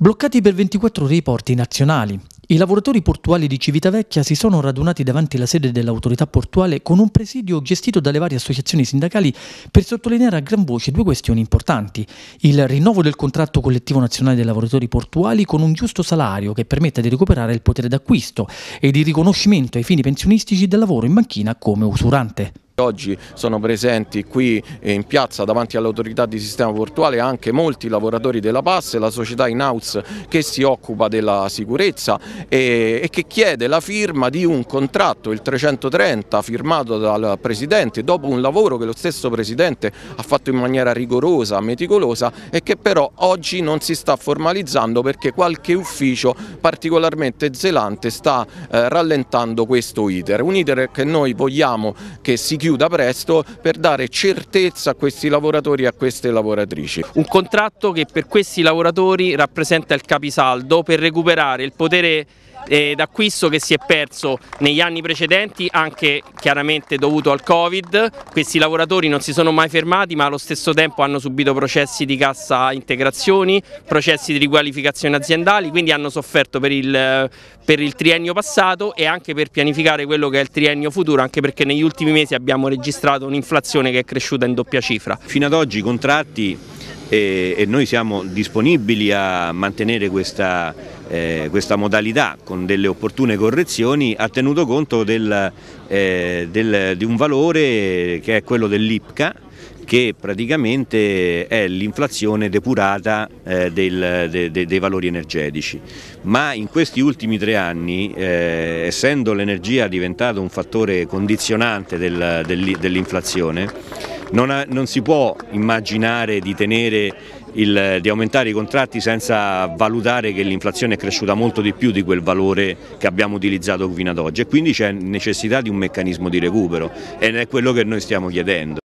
Bloccati per 24 ore i porti nazionali. I lavoratori portuali di Civitavecchia si sono radunati davanti alla sede dell'autorità portuale con un presidio gestito dalle varie associazioni sindacali per sottolineare a gran voce due questioni importanti. Il rinnovo del contratto collettivo nazionale dei lavoratori portuali con un giusto salario che permetta di recuperare il potere d'acquisto e il riconoscimento ai fini pensionistici del lavoro in banchina come usurante. Oggi sono presenti qui eh, in piazza davanti all'autorità di sistema portuale anche molti lavoratori della PAS, la società in house che si occupa della sicurezza e, e che chiede la firma di un contratto, il 330, firmato dal Presidente dopo un lavoro che lo stesso Presidente ha fatto in maniera rigorosa, meticolosa e che però oggi non si sta formalizzando perché qualche ufficio particolarmente zelante sta eh, rallentando questo iter. Un iter che noi vogliamo che si chiuda presto per dare certezza a questi lavoratori e a queste lavoratrici. Un contratto che per questi lavoratori rappresenta il capisaldo per recuperare il potere eh, d'acquisto che si è perso negli anni precedenti anche chiaramente dovuto al Covid, questi lavoratori non si sono mai fermati ma allo stesso tempo hanno subito processi di cassa integrazioni, processi di riqualificazione aziendali, quindi hanno sofferto per il, per il triennio passato e anche per pianificare quello che è il triennio futuro, anche perché negli ultimi mesi abbiamo registrato un'inflazione che è cresciuta in doppia cifra. Fino ad oggi i contratti eh, e, noi siamo disponibili a mantenere questa eh, questa modalità con delle opportune correzioni ha tenuto conto del, eh, del, di un valore che è quello dell'IPCA che praticamente è l'inflazione depurata eh, del, de, de, dei valori energetici. Ma in questi ultimi tre anni, eh, essendo l'energia diventata un fattore condizionante del, dell'inflazione, non, non si può immaginare di tenere il, eh, di aumentare i contratti senza valutare che l'inflazione è cresciuta molto di più di quel valore che abbiamo utilizzato fino ad oggi e quindi c'è necessità di un meccanismo di recupero ed è quello che noi stiamo chiedendo.